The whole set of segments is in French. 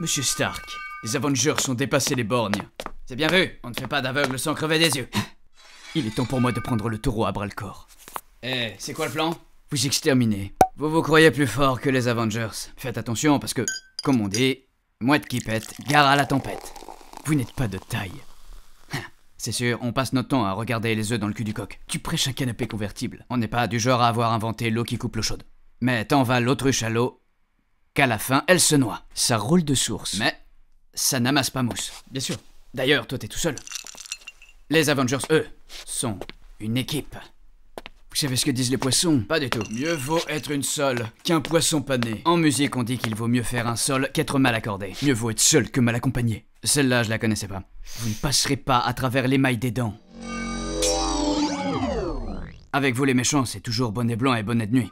Monsieur Stark, les Avengers sont dépassés les bornes. C'est bien vu, on ne fait pas d'aveugle sans crever des yeux. Il est temps pour moi de prendre le taureau à bras le corps. Eh, c'est quoi le plan Vous exterminez. Vous vous croyez plus fort que les Avengers. Faites attention parce que, comme on dit, mouette qui pète, gare à la tempête. Vous n'êtes pas de taille. Hein, c'est sûr, on passe notre temps à regarder les œufs dans le cul du coq. Tu prêches un canapé convertible. On n'est pas du genre à avoir inventé l'eau qui coupe l'eau chaude. Mais tant va l'autruche à l'eau, qu'à la fin, elle se noie. Ça roule de source. Mais ça n'amasse pas mousse. Bien sûr. D'ailleurs, toi, t'es tout seul. Les Avengers, eux, sont une équipe. Vous savez ce que disent les poissons Pas du tout. Mieux vaut être une seule qu'un poisson pané. En musique, on dit qu'il vaut mieux faire un sol qu'être mal accordé. Mieux vaut être seul que mal accompagné. Celle-là, je la connaissais pas. Vous ne passerez pas à travers les mailles des dents. Avec vous les méchants, c'est toujours bonnet blanc et bonnet de nuit.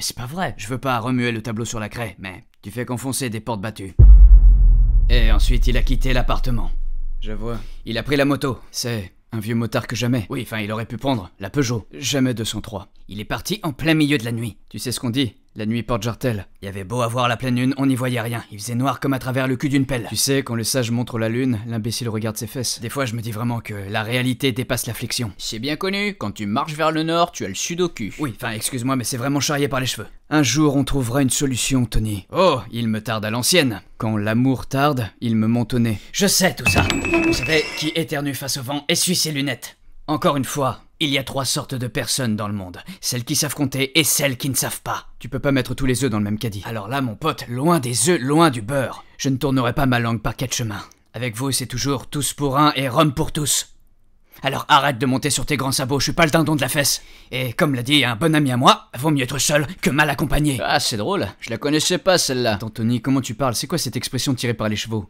Mais c'est pas vrai. Je veux pas remuer le tableau sur la craie, mais tu fais qu'enfoncer des portes battues. Et ensuite, il a quitté l'appartement. Je vois. Il a pris la moto. C'est un vieux motard que jamais. Oui, enfin, il aurait pu prendre la Peugeot. Jamais 203. Il est parti en plein milieu de la nuit. Tu sais ce qu'on dit la nuit porte jartel. Il y avait beau avoir la pleine lune, on n'y voyait rien. Il faisait noir comme à travers le cul d'une pelle. Tu sais, quand le sage montre la lune, l'imbécile regarde ses fesses. Des fois, je me dis vraiment que la réalité dépasse l'affliction. C'est bien connu, quand tu marches vers le nord, tu as le sud au cul. Oui, enfin, excuse-moi, mais c'est vraiment charrié par les cheveux. Un jour, on trouvera une solution, Tony. Oh, il me tarde à l'ancienne. Quand l'amour tarde, il me montonnait. Je sais tout ça. Vous savez, qui éternue face au vent essuie ses lunettes. Encore une fois, il y a trois sortes de personnes dans le monde. Celles qui savent compter et celles qui ne savent pas. Tu peux pas mettre tous les œufs dans le même caddie. Alors là, mon pote, loin des œufs, loin du beurre. Je ne tournerai pas ma langue par quatre chemins. Avec vous, c'est toujours tous pour un et rhum pour tous. Alors arrête de monter sur tes grands sabots, je suis pas le dindon de la fesse. Et comme l'a dit un bon ami à moi, vaut mieux être seul que mal accompagné. Ah, c'est drôle, je la connaissais pas celle-là. Tantoni, comment tu parles C'est quoi cette expression tirée par les chevaux